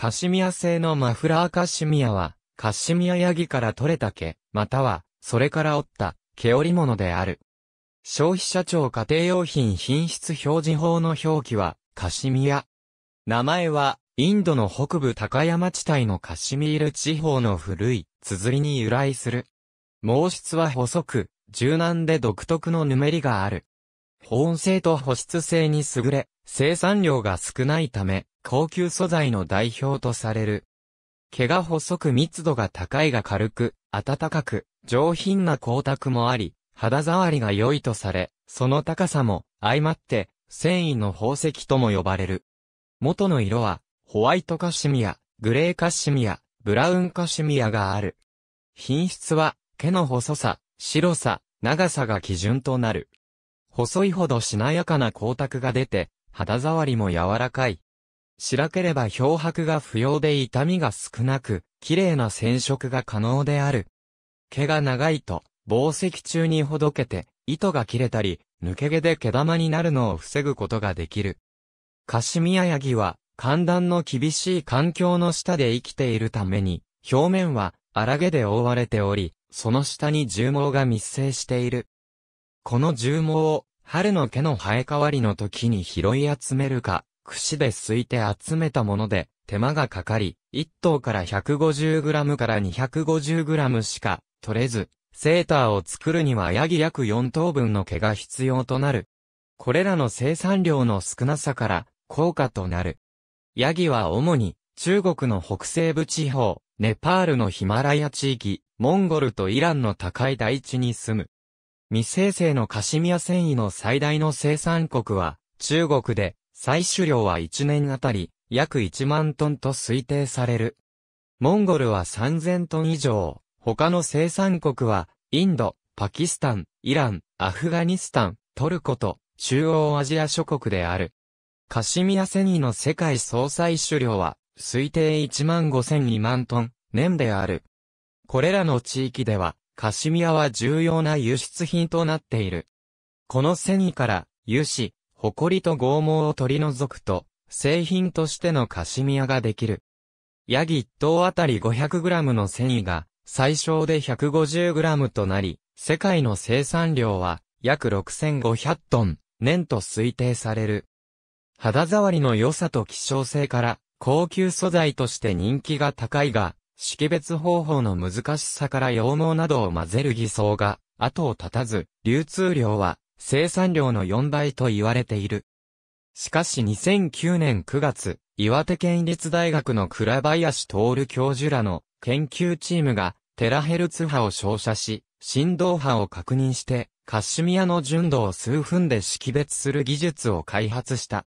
カシミア製のマフラーカシミアは、カシミアヤギから取れた毛、または、それから折った、毛織物である。消費者庁家庭用品品質表示法の表記は、カシミア。名前は、インドの北部高山地帯のカシミール地方の古い、綴りに由来する。毛質は細く、柔軟で独特のぬめりがある。保温性と保湿性に優れ、生産量が少ないため、高級素材の代表とされる。毛が細く密度が高いが軽く、暖かく、上品な光沢もあり、肌触りが良いとされ、その高さも相まって繊維の宝石とも呼ばれる。元の色はホワイトカシミヤ、グレーカシミヤ、ブラウンカシミヤがある。品質は毛の細さ、白さ、長さが基準となる。細いほどしなやかな光沢が出て、肌触りも柔らかい。白ければ漂白が不要で痛みが少なく、綺麗な染色が可能である。毛が長いと、防石中にほどけて、糸が切れたり、抜け毛で毛玉になるのを防ぐことができる。カシミヤヤギは、寒暖の厳しい環境の下で生きているために、表面は荒毛で覆われており、その下に重毛が密生している。この重毛を、春の毛の生え変わりの時に拾い集めるか、串で吸いて集めたもので、手間がかかり、1頭から 150g から 250g しか取れず、セーターを作るにはヤギ約4頭分の毛が必要となる。これらの生産量の少なさから、効果となる。ヤギは主に、中国の北西部地方、ネパールのヒマラヤ地域、モンゴルとイランの高い台地に住む。未生成のカシミヤ繊維の最大の生産国は、中国で、採取量は1年あたり約1万トンと推定される。モンゴルは3000トン以上、他の生産国はインド、パキスタン、イラン、アフガニスタン、トルコと中央アジア諸国である。カシミヤセニの世界総採取量は推定1万5002万トン年である。これらの地域ではカシミヤは重要な輸出品となっている。このセニから油脂、りと剛毛を取り除くと、製品としてのカシミヤができる。ヤギ1頭あたり 500g の繊維が、最小で 150g となり、世界の生産量は約6500トン、年と推定される。肌触りの良さと希少性から、高級素材として人気が高いが、識別方法の難しさから羊毛などを混ぜる偽装が、後を絶たず、流通量は生産量の4倍と言われている。しかし2009年9月、岩手県立大学の倉林徹教授らの研究チームがテラヘルツ波を照射し、振動波を確認して、カシミヤの純度を数分で識別する技術を開発した。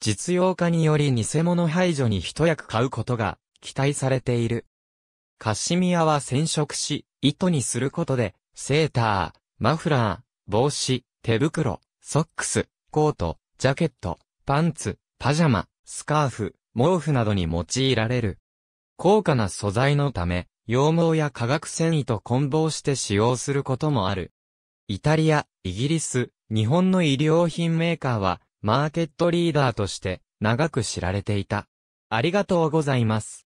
実用化により偽物排除に一役買うことが期待されている。カシミヤは染色し、糸にすることで、セーター、マフラー、帽子、手袋、ソックス、コート、ジャケット、パンツ、パジャマ、スカーフ、毛布などに用いられる。高価な素材のため、羊毛や化学繊維と混紡して使用することもある。イタリア、イギリス、日本の衣料品メーカーは、マーケットリーダーとして、長く知られていた。ありがとうございます。